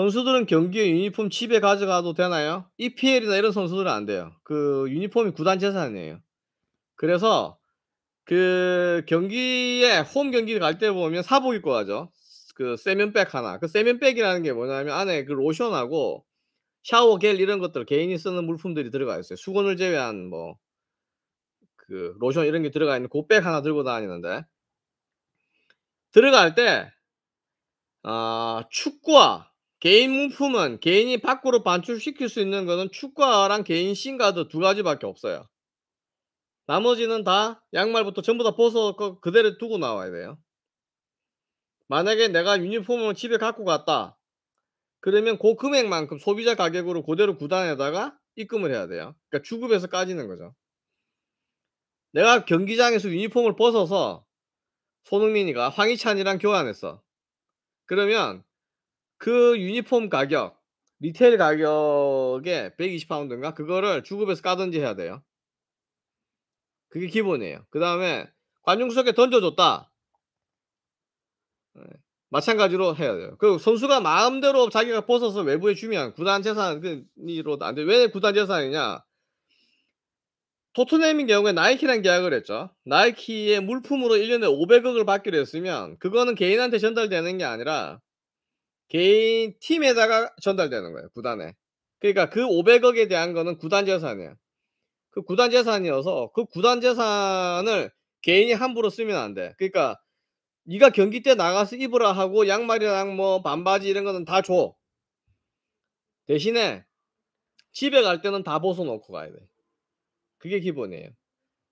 선수들은 경기에 유니폼 집에 가져가도 되나요? EPL이나 이런 선수들은 안 돼요. 그 유니폼이 구단 재산이에요. 그래서 그 경기에 홈 경기 를갈 때 보면 사복 입고 가죠. 그 세면백 하나. 그 세면백이라는 게 뭐냐면 안에 그 로션하고 샤워 겔 이런 것들 개인이 쓰는 물품들이 들어가 있어요. 수건을 제외한 뭐 그 로션 이런 게 들어가 있는 고백 그 하나 들고 다니는데 들어갈 때 아, 축구와 개인 문품은 개인이 밖으로 반출시킬 수 있는 것은 축구화랑 개인 신가드 두 가지밖에 없어요. 나머지는 다 양말부터 전부 다 벗어 그, 그대로 두고 나와야 돼요. 만약에 내가 유니폼을 집에 갖고 갔다. 그러면 그 금액만큼 소비자 가격으로 그대로 구단에다가 입금을 해야 돼요. 그러니까 주급에서 까지는 거죠. 내가 경기장에서 유니폼을 벗어서 손흥민이가 황희찬이랑 교환했어. 그러면 그 유니폼 가격, 리테일 가격에 120파운드인가? 그거를 주급에서 까든지 해야 돼요. 그게 기본이에요. 그 다음에 관중석에 던져줬다. 네. 마찬가지로 해야 돼요. 그 선수가 마음대로 자기가 벗어서 외부에 주면 구단 재산이로안 돼. 왜 구단 재산이냐? 토트넘인 경우에 나이키랑 계약을 했죠. 나이키의 물품으로 1년에 500억을 받기로 했으면 그거는 개인한테 전달되는 게 아니라 개인 팀에다가 전달되는 거예요. 구단에. 그러니까 그 500억에 대한 거는 구단 재산이에요. 그 구단 재산이어서 그 구단 재산을 개인이 함부로 쓰면 안 돼. 그러니까 네가 경기 때 나가서 입으라 하고 양말이랑 뭐 반바지 이런 거는 다 줘. 대신에 집에 갈 때는 다 벗어놓고 가야 돼. 그게 기본이에요.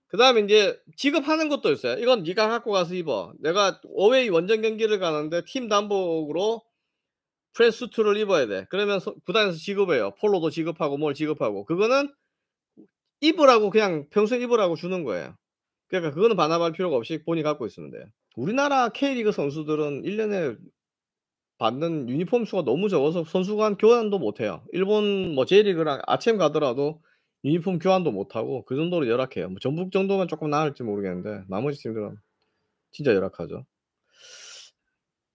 그 다음에 이제 지급하는 것도 있어요. 이건 네가 갖고 가서 입어. 내가 어웨이 원정 경기를 가는데 팀단복으로 프레스투를 입어야 돼. 그러면 구단에서 지급해요. 폴로도 지급하고 뭘 지급하고. 그거는 입으라고 그냥 평소에 입으라고 주는 거예요. 그러니까 그거는 반납할 필요가 없이 본인이 갖고 있으면 돼요. 우리나라 K리그 선수들은 1년에 받는 유니폼 수가 너무 적어서 선수 간 교환도 못 해요. 일본 뭐 J리그랑 아침 가더라도 유니폼 교환도 못 하고 그 정도로 열악해요. 뭐 전북 정도면 조금 나을지 모르겠는데 나머지 팀들은 진짜 열악하죠.